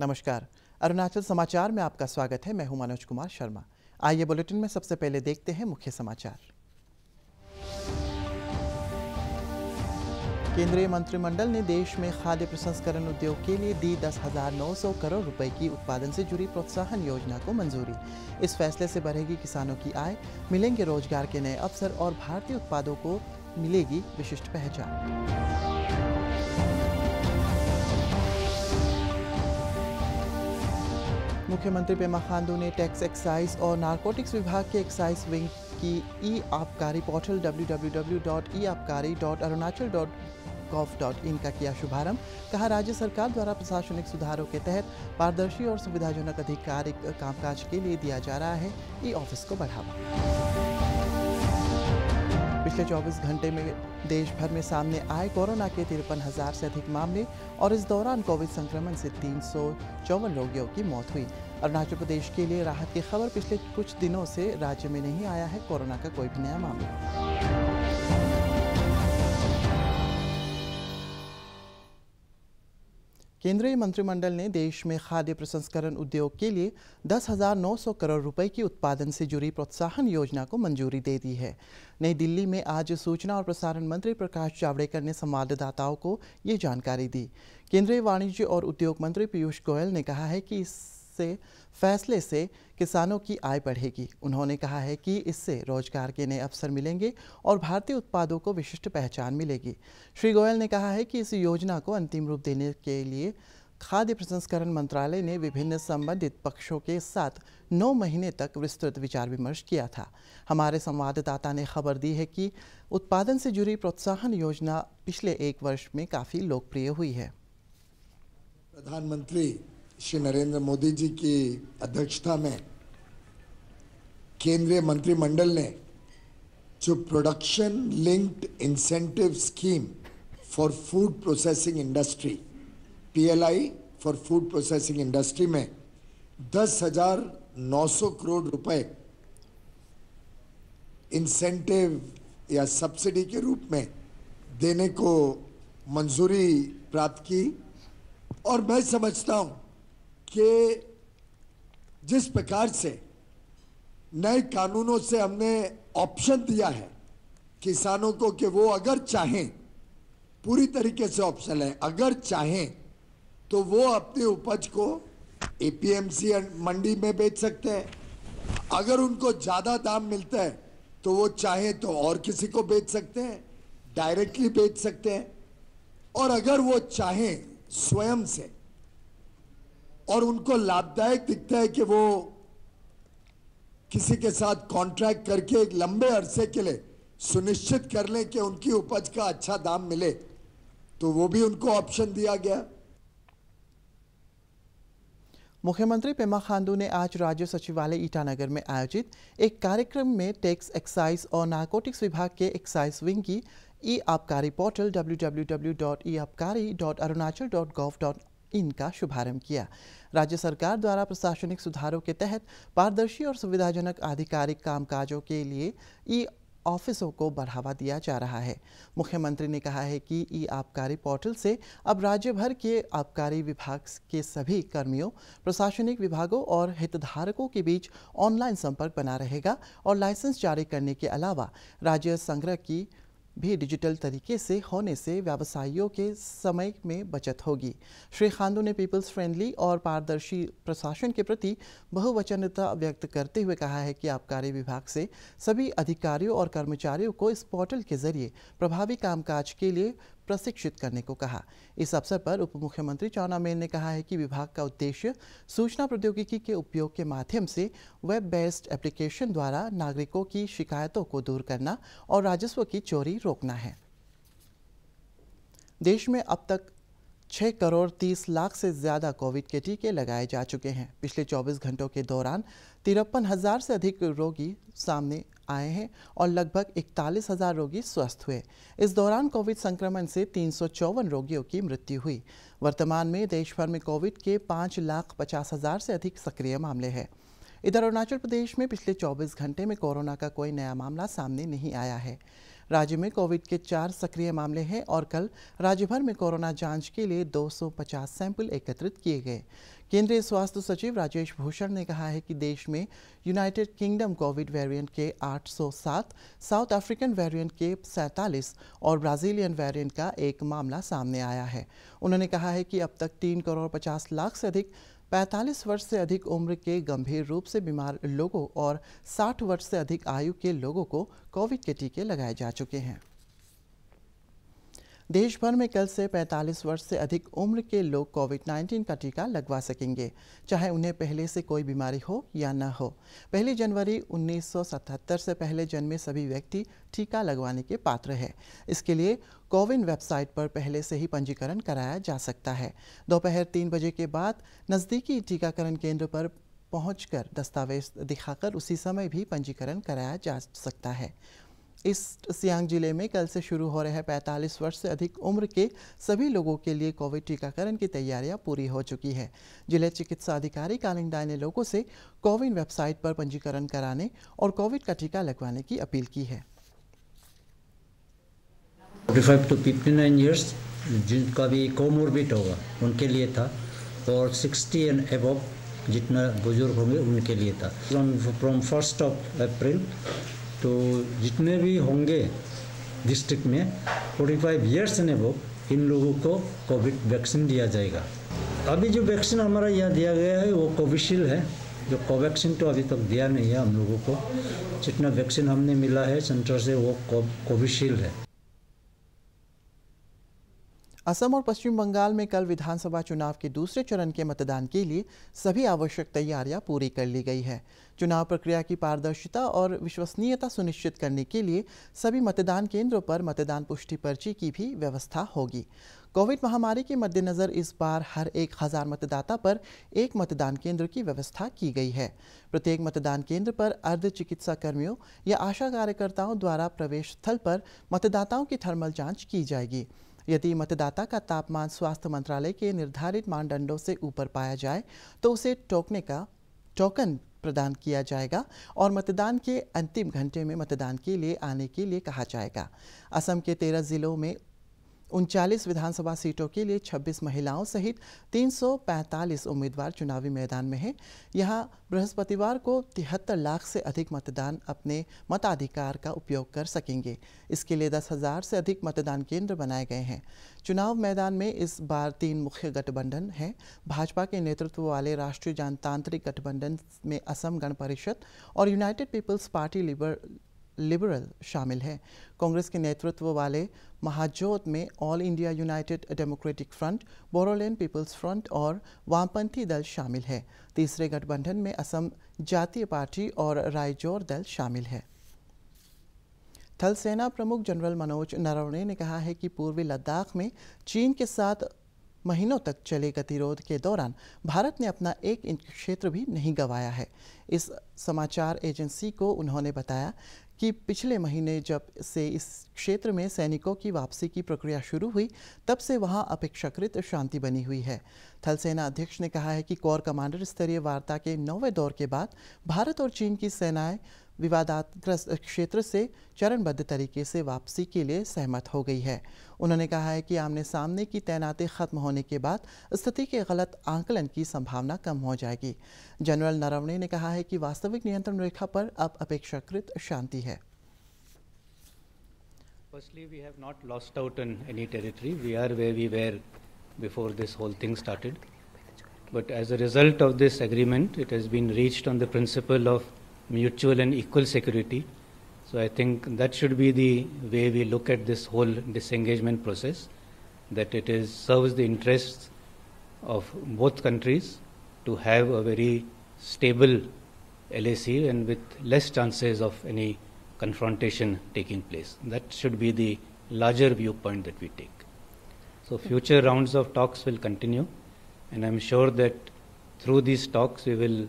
नमस्कार अरुणाचल समाचार में आपका स्वागत है मैं हूं मनोज कुमार शर्मा आइए बुलेटिन में सबसे पहले देखते हैं मुख्य समाचार केंद्रीय मंत्रिमंडल ने देश में खाद्य प्रसंस्करण उद्योग के लिए दी दस हजार नौ सौ करोड़ रुपए की उत्पादन से जुड़ी प्रोत्साहन योजना को मंजूरी इस फैसले से बढ़ेगी किसानों की आय मिलेंगे रोजगार के नए अवसर और भारतीय उत्पादों को मिलेगी विशिष्ट पहचान मुख्यमंत्री पेमा खांडू ने टैक्स एक्साइज और नारकोटिक्स विभाग के एक्साइज विंग की ई आबकारी पोर्टल डब्ल्यू का किया शुभारंभ कहा राज्य सरकार द्वारा प्रशासनिक सुधारों के तहत पारदर्शी और सुविधाजनक अधिकारिक कामकाज के लिए दिया जा रहा है ई ऑफिस को बढ़ावा पिछले 24 घंटे में देश भर में सामने आए कोरोना के तिरपन हजार से अधिक मामले और इस दौरान कोविड संक्रमण से तीन रोगियों की मौत हुई अरुणाचल प्रदेश के लिए राहत की खबर पिछले कुछ दिनों से राज्य में नहीं आया है कोरोना का कोई भी नया मामला केंद्रीय मंत्रिमंडल ने देश में खाद्य प्रसंस्करण उद्योग के लिए दस हजार नौ सौ करोड़ रुपए की उत्पादन से जुड़ी प्रोत्साहन योजना को मंजूरी दे दी है नई दिल्ली में आज सूचना और प्रसारण मंत्री प्रकाश जावड़ेकर ने संवाददाताओं को ये जानकारी दी केंद्रीय वाणिज्य और उद्योग मंत्री पीयूष गोयल ने कहा है कि इस से फैसले से किसानों की आय बढ़ेगी उन्होंने कहा है कि इससे रोजगार के नए अवसर मिलेंगे और भारतीय उत्पादों को विशिष्ट पहचान मिलेगी श्री गोयल ने कहा है कि इस योजना को अंतिम रूप देने के लिए खाद्य प्रसंस्करण मंत्रालय ने विभिन्न संबंधित पक्षों के साथ नौ महीने तक विस्तृत विचार विमर्श किया था हमारे संवाददाता ने खबर दी है कि उत्पादन से जुड़ी प्रोत्साहन योजना पिछले एक वर्ष में काफ़ी लोकप्रिय हुई है प्रधानमंत्री श्री नरेंद्र मोदी जी की अध्यक्षता में केंद्रीय मंत्रिमंडल ने जो production linked incentive scheme for food processing industry PLI for food processing industry में दस हजार नौ सौ करोड़ रुपए इंसेंटिव या सब्सिडी के रूप में देने को मंजूरी प्राप्त की और मैं समझता हूँ कि जिस प्रकार से नए कानूनों से हमने ऑप्शन दिया है किसानों को कि वो अगर चाहें पूरी तरीके से ऑप्शन है अगर चाहें तो वो अपनी उपज को एपीएमसी मंडी में बेच सकते हैं अगर उनको ज़्यादा दाम मिलता है तो वो चाहे तो और किसी को बेच सकते हैं डायरेक्टली बेच सकते हैं और अगर वो चाहें स्वयं से और उनको लाभदायक दिखता है कि वो किसी के साथ कॉन्ट्रैक्ट करके एक लंबे अरसे के लिए सुनिश्चित कर लें कि उनकी उपज का अच्छा दाम मिले तो वो भी उनको ऑप्शन दिया गया मुख्यमंत्री पेमा खांडू ने आज राज्य सचिवालय ईटानगर में आयोजित एक कार्यक्रम में टैक्स एक्साइज और नारकोटिक्स विभाग के एक्साइज विंग की e Abkari portal W W W dot e Abkari dot Arunachal dot gov dot इनका शुभारंभ किया राज्य सरकार द्वारा प्रशासनिक सुधारों के तहत पारदर्शी और सुविधाजनक आधिकारिक कामकाजों के लिए ई ऑफिसों को बढ़ावा दिया जा रहा है मुख्यमंत्री ने कहा है कि ई आबकारी पोर्टल से अब राज्य भर के आबकारी विभाग के सभी कर्मियों प्रशासनिक विभागों और हितधारकों के बीच ऑनलाइन संपर्क बना रहेगा और लाइसेंस जारी करने के अलावा राज्य संग्रह की भी डिजिटल तरीके से होने से व्यवसायियों के समय में बचत होगी श्री खांडू ने पीपल्स फ्रेंडली और पारदर्शी प्रशासन के प्रति बहुवचनता व्यक्त करते हुए कहा है कि आबकारी विभाग से सभी अधिकारियों और कर्मचारियों को इस पोर्टल के जरिए प्रभावी कामकाज के लिए प्रशिक्षित करने को कहा इस अवसर पर उप मुख्यमंत्री चौना मेन ने कहा है कि विभाग का उद्देश्य सूचना प्रौद्योगिकी के उपयोग के माध्यम से वेब बेस्ड एप्लीकेशन द्वारा नागरिकों की शिकायतों को दूर करना और राजस्व की चोरी रोकना है देश में अब तक छः करोड़ तीस लाख से ज़्यादा कोविड के टीके लगाए जा चुके हैं पिछले 24 घंटों के दौरान तिरपन हज़ार से अधिक रोगी सामने आए हैं और लगभग इकतालीस हजार रोगी स्वस्थ हुए इस दौरान कोविड संक्रमण से तीन रोगियों की मृत्यु हुई वर्तमान में देश भर में कोविड के पाँच लाख पचास हजार से अधिक सक्रिय मामले हैं इधर अरुणाचल प्रदेश में पिछले 24 घंटे में कोरोना का कोई नया मामला सामने नहीं आया है राज्य में कोविड के चार सक्रिय मामले हैं और कल राज्यभर में कोरोना जांच के लिए 250 सैंपल एकत्रित किए गए केंद्रीय स्वास्थ्य सचिव राजेश भूषण ने कहा है कि देश में यूनाइटेड किंगडम कोविड वेरिएंट के 807, साउथ अफ्रीकन वेरिएंट के 47 और ब्राजीलियन वेरिएंट का एक मामला सामने आया है उन्होंने कहा है कि अब तक तीन करोड़ पचास लाख से अधिक 45 वर्ष से अधिक उम्र के गंभीर रूप से बीमार लोगों और 60 वर्ष से अधिक आयु के लोगों को कोविड के टीके लगाए जा चुके हैं देश भर में कल से 45 वर्ष से अधिक उम्र के लोग कोविड 19 का टीका लगवा सकेंगे चाहे उन्हें पहले से कोई बीमारी हो या न हो पहली जनवरी 1977 से पहले जन्मे सभी व्यक्ति टीका लगवाने के पात्र हैं इसके लिए कोविन वेबसाइट पर पहले से ही पंजीकरण कराया जा सकता है दोपहर तीन बजे के बाद नज़दीकी टीकाकरण केंद्र पर पहुंचकर दस्तावेज दिखाकर उसी समय भी पंजीकरण कराया जा सकता है ईस्ट सियांग जिले में कल से शुरू हो रहे 45 वर्ष से अधिक उम्र के सभी लोगों के लिए कोविड टीकाकरण की तैयारियां पूरी हो चुकी है जिले चिकित्सा अधिकारी कालिंगडाय ने लोगों से कोविन वेबसाइट पर पंजीकरण कराने और कोविड का टीका लगवाने की अपील की है जिनका भी कोमोर्बिड होगा उनके लिए था और 60 एंड एबव जितना बुजुर्ग होंगे उनके लिए था फ्रॉम फर्स्ट ऑफ अप्रैल तो जितने भी होंगे डिस्ट्रिक्ट में 45 फाइव ईयर्स ने वो इन लोगों को कोविड वैक्सीन दिया जाएगा अभी जो वैक्सीन हमारा यहाँ दिया गया है वो कोविशील्ड है जो कोवैक्सीन तो अभी तक दिया नहीं है हम लोगों को जितना वैक्सीन हमने मिला है सेंटर से वो कोविशील्ड है असम और पश्चिम बंगाल में कल विधानसभा चुनाव के दूसरे चरण के मतदान के लिए सभी आवश्यक तैयारियां पूरी कर ली गई है चुनाव प्रक्रिया की पारदर्शिता और विश्वसनीयता सुनिश्चित करने के लिए सभी मतदान केंद्रों पर मतदान पुष्टि पर्ची की भी व्यवस्था होगी कोविड महामारी के मद्देनज़र इस बार हर एक हज़ार मतदाता पर एक मतदान केंद्र की व्यवस्था की गई है प्रत्येक मतदान केंद्र पर अर्ध चिकित्सा कर्मियों या आशा कार्यकर्ताओं द्वारा प्रवेश स्थल पर मतदाताओं की थर्मल जांच की जाएगी यदि मतदाता का तापमान स्वास्थ्य मंत्रालय के निर्धारित मानदंडों से ऊपर पाया जाए तो उसे टोकने का टोकन प्रदान किया जाएगा और मतदान के अंतिम घंटे में मतदान के लिए आने के लिए कहा जाएगा असम के तेरह जिलों में उनचालीस विधानसभा सीटों के लिए 26 महिलाओं सहित 345 उम्मीदवार चुनावी मैदान में हैं यहां बृहस्पतिवार को तिहत्तर लाख से अधिक मतदान अपने मताधिकार का उपयोग कर सकेंगे इसके लिए दस हज़ार से अधिक मतदान केंद्र बनाए गए हैं चुनाव मैदान में इस बार तीन मुख्य गठबंधन हैं भाजपा के नेतृत्व वाले राष्ट्रीय जनतांत्रिक गठबंधन में असम गण परिषद और United People's Party liber liberal शामिल हैं कांग्रेस के नेतृत्व वाले महाजोत में All India United Democratic Front Bodoland People's Front और वामपंथी दल शामिल है तीसरे गठबंधन में असम जातीय पार्टी और रायजोर दल शामिल है थल सेना प्रमुख जनरल मनोज नरवणे ने कहा है कि पूर्वी लद्दाख में चीन के साथ महीनों तक चले गतिरोध के दौरान भारत ने अपना एक इंच क्षेत्र भी नहीं गंवाया है इस समाचार एजेंसी को उन्होंने बताया कि पिछले महीने जब से इस क्षेत्र में सैनिकों की वापसी की प्रक्रिया शुरू हुई तब से वहां अपेक्षाकृत शांति बनी हुई है थल सेना अध्यक्ष ने कहा है कि कोर कमांडर स्तरीय वार्ता के नौवें दौर के बाद भारत और चीन की सेनाएं विवादाग्रस्त क्षेत्र से चरणबद्ध तरीके से वापसी के लिए सहमत हो गई है उन्होंने कहा है कि आमने सामने की तैनाती खत्म होने के बाद स्थिति के गलत आंकलन की संभावना कम हो जाएगी जनरल नरवणे ने कहा है कि वास्तविक नियंत्रण रेखा पर अब अपेक्षाकृत शांति है Firstly, we have not lost out on any territory. We are where we were before this whole thing started. But as a result of this agreement, it has been reached on the principle of mutual and equal security. So I think that should be the way we look at this whole disengagement process, that it is serves the interests of both countries to have a very stable LAC and with less chances of any confrontation taking place. That should be the larger viewpoint that we take. So future rounds of talks will continue and I'm sure that through these talks we will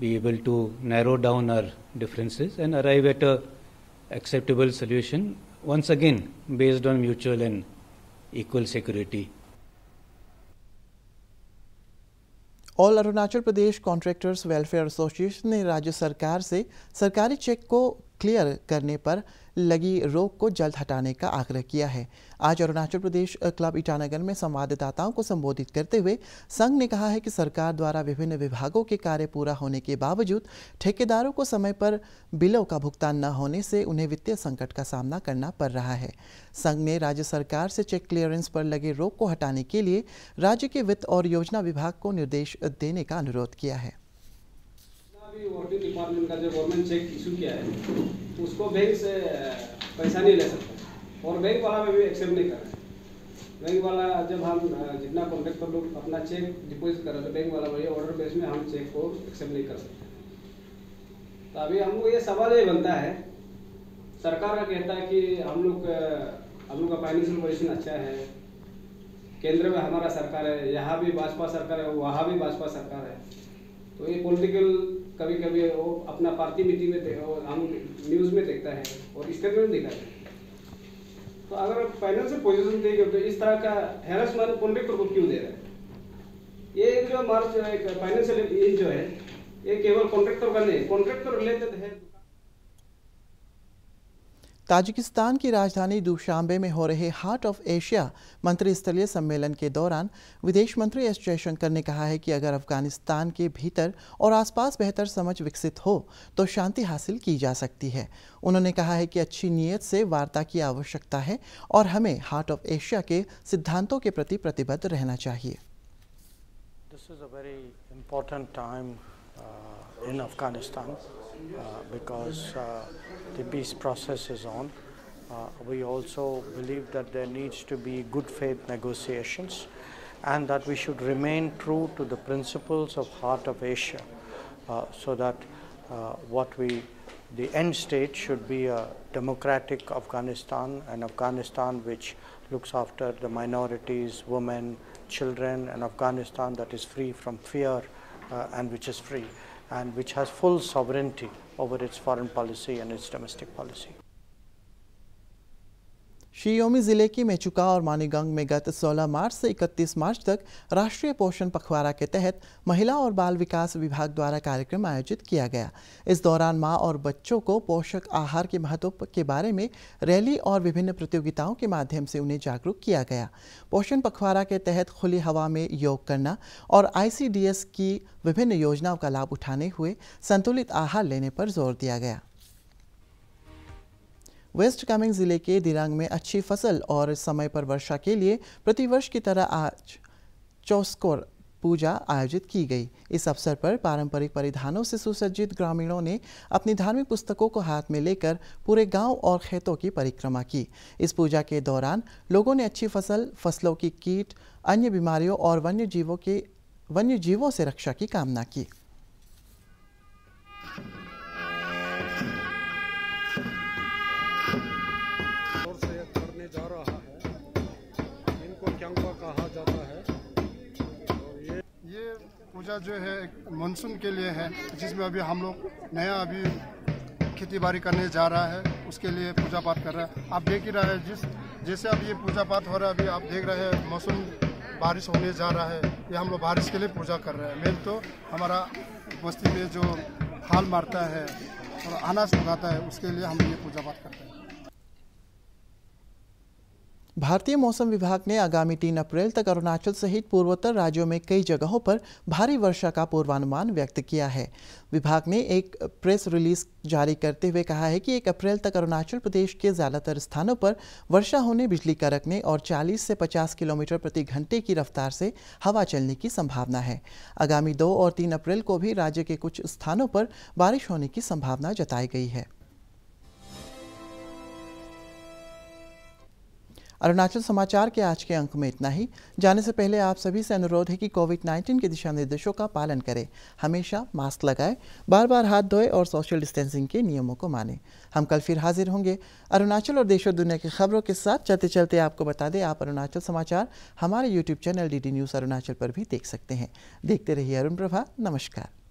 be able to narrow down our differences and arrive at a acceptable solution once again based on mutual and equal security All Arunachal Pradesh Contractors Welfare Association ने राज्य सरकार से सरकारी check को clear करने पर लगी रोक को जल्द हटाने का आग्रह किया है आज अरुणाचल प्रदेश क्लब ईटानगर में संवाददाताओं को संबोधित करते हुए संघ ने कहा है कि सरकार द्वारा विभिन्न विभागों के कार्य पूरा होने के बावजूद ठेकेदारों को समय पर बिलों का भुगतान न होने से उन्हें वित्तीय संकट का सामना करना पड़ रहा है संघ ने राज्य सरकार से चेक क्लियरेंस पर लगे रोक को हटाने के लिए राज्य के वित्त और योजना विभाग को निर्देश देने का अनुरोध किया है भी वाटर डिपार्टमेंट का जो गवर्नमेंट चेक इशू किया है उसको बैंक से पैसा नहीं ले सकता और बैंक वाला में भी एक्सेप्ट नहीं कर रहा बैंक वाला जब हम जितना पर लोग अपना चेक डिपोजिट कर रहे थे बैंक तो वाला भैया ऑर्डर बेस में हम चेक को एक्सेप्ट नहीं कर सकते तो अभी हमको ये सवाल ये बनता है सरकार का कहता है कि हम लोग हम लोग का फाइनेंशियल पोजिशन अच्छा है केंद्र में हमारा सरकार है यहाँ भी भाजपा सरकार है वहाँ भी भाजपा सरकार है तो ये पॉलिटिकल कभी कभी वो अपना पार्टी मीटिंग में दे और हम न्यूज़ में देखता है और स्टेट में दिखाते हैं तो अगर आप फाइनेंशियल पोजिशन देंगे तो इस तरह का हेरसमेंट कॉन्ट्रैक्टर को क्यों दे रहा है ये जो हमारा जो है फाइनेंशियल जो है ये केवल कॉन्ट्रैक्टर का नहीं कॉन्ट्रैक्टर रिलेटेड है ताजिकिस्तान की राजधानी दुशांबे में हो रहे हार्ट ऑफ एशिया मंत्री स्तरीय सम्मेलन के दौरान विदेश मंत्री एस जयशंकर ने कहा है कि अगर अफगानिस्तान के भीतर और आसपास बेहतर समझ विकसित हो तो शांति हासिल की जा सकती है उन्होंने कहा है कि अच्छी नीयत से वार्ता की आवश्यकता है और हमें हार्ट ऑफ एशिया के सिद्धांतों के प्रति प्रतिबद्ध रहना चाहिए This is a very important time uh, in Afghanistan. Uh, because uh, the peace process is on. Uh, we also believe that there needs to be good faith negotiations and that we should remain true to the principles of Heart of Asia so that what we the end state should be a democratic Afghanistan, an Afghanistan which looks after the minorities, women, children, an Afghanistan that is free from fear uh, and which is free and which has full sovereignty over its foreign policy and its domestic policy. श्रीयोमी जिले की मेचुका और मानीगंग में गत 16 मार्च से 31 मार्च तक राष्ट्रीय पोषण पखवाड़ा के तहत महिला और बाल विकास विभाग द्वारा कार्यक्रम आयोजित किया गया इस दौरान मां और बच्चों को पोषक आहार के महत्व के बारे में रैली और विभिन्न प्रतियोगिताओं के माध्यम से उन्हें जागरूक किया गया पोषण पखवाड़ा के तहत खुली हवा में योग करना और आई की विभिन्न योजनाओं का लाभ उठाने हुए संतुलित आहार लेने पर जोर दिया गया वेस्ट कामेंग जिले के दिरांग में अच्छी फसल और समय पर वर्षा के लिए प्रतिवर्ष की तरह आज चौस्कोर पूजा आयोजित की गई इस अवसर पर पारंपरिक परिधानों से सुसज्जित ग्रामीणों ने अपनी धार्मिक पुस्तकों को हाथ में लेकर पूरे गांव और खेतों की परिक्रमा की इस पूजा के दौरान लोगों ने अच्छी फसल फसलों की कीट अन्य बीमारियों और वन्य जीवों के वन्य जीवों से रक्षा की कामना की पूजा जो है मानसून के लिए है जिसमें अभी हम लोग नया अभी खेती बाड़ी करने जा रहा है उसके लिए पूजा पाठ कर रहा है आप देख ही रहे हैं जिस जैसे अब ये पूजा पाठ हो रहा है अभी आप देख रहे हैं मौसम बारिश होने जा रहा है ये हम लोग बारिश के लिए पूजा कर रहे हैं मेन तो हमारा बस्ती में जो हाल मारता है और अनाज उगाता है उसके लिए हम ये पूजा पाठ करते हैं भारतीय मौसम विभाग ने आगामी तीन अप्रैल तक अरुणाचल सहित पूर्वोत्तर राज्यों में कई जगहों पर भारी वर्षा का पूर्वानुमान व्यक्त किया है विभाग ने एक प्रेस रिलीज जारी करते हुए कहा है कि एक अप्रैल तक अरुणाचल प्रदेश के ज़्यादातर स्थानों पर वर्षा होने बिजली कड़कने और 40 से 50 किलोमीटर प्रति घंटे की रफ्तार से हवा चलने की संभावना है आगामी दो और तीन अप्रैल को भी राज्य के कुछ स्थानों पर बारिश होने की संभावना जताई गई है अरुणाचल समाचार के आज के अंक में इतना ही जाने से पहले आप सभी से अनुरोध है कि कोविड 19 के दिशा निर्देशों का पालन करें हमेशा मास्क लगाएं बार बार हाथ धोएं और सोशल डिस्टेंसिंग के नियमों को माने हम कल फिर हाजिर होंगे अरुणाचल और देश और दुनिया की खबरों के साथ चलते चलते आपको बता दें आप अरुणाचल समाचार हमारे YouTube channel D News Arunachal पर भी देख सकते हैं देखते रहिए अरुण प्रभा नमस्कार